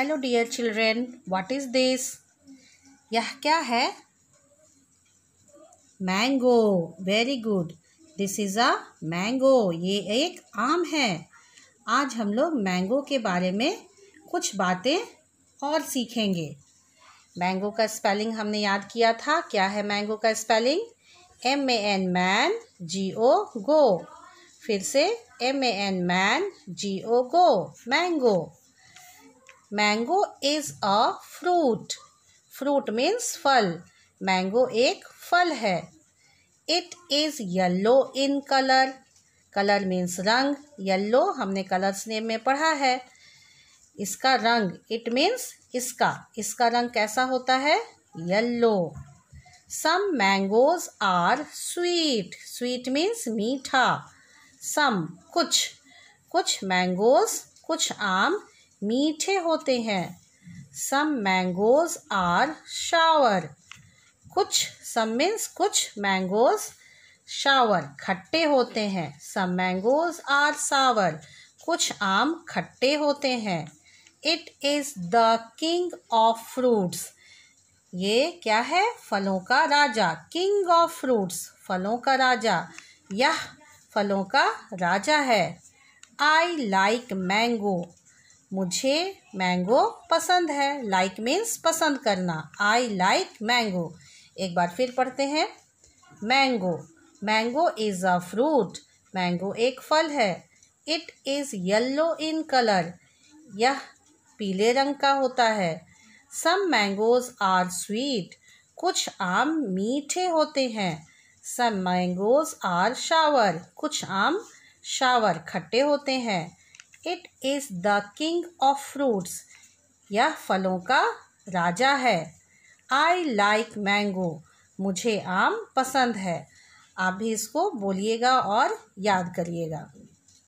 hello dear children what is this यह क्या है mango very good this is a mango ये एक आम है आज हम लोग मैंगो के बारे में कुछ बातें और सीखेंगे मैंगो का स्पेलिंग हमने याद किया था क्या है मैंगो का spelling M A N man G O go फिर से M A N man G O go mango mango is a fruit fruit means फल मैंगो एक फल है it is yellow in colour colour means रंग yellow हमने colours name में पढ़ा है इसका रंग इट मीन्स इसका इसका रंग कैसा होता है yellow some mangoes are sweet sweet means मीठा सम कुछ कुछ मैंगोज कुछ आम मीठे होते हैं सम मैंगोज आर शावर कुछ सम मीन्स कुछ मैंगोज शावर खट्टे होते हैं सम मैंगोज आर सावर कुछ आम खट्टे होते हैं it is the king of fruits ये क्या है फलों का राजा किंग ऑफ फ्रूट्स फलों का राजा यह फलों का राजा है आई लाइक मैंगो मुझे मैंगो पसंद है लाइक like मीन्स पसंद करना आई लाइक मैंगो एक बार फिर पढ़ते हैं mango mango is a fruit mango एक फल है it is yellow in colour यह पीले रंग का होता है सम मैंगोज आर स्वीट कुछ आम मीठे होते हैं सम मैंगोज आर शावर कुछ आम शावर खट्टे होते हैं it is the king of fruits यह फलों का राजा है आई लाइक मैंगो मुझे आम पसंद है आप भी इसको बोलिएगा और याद करिएगा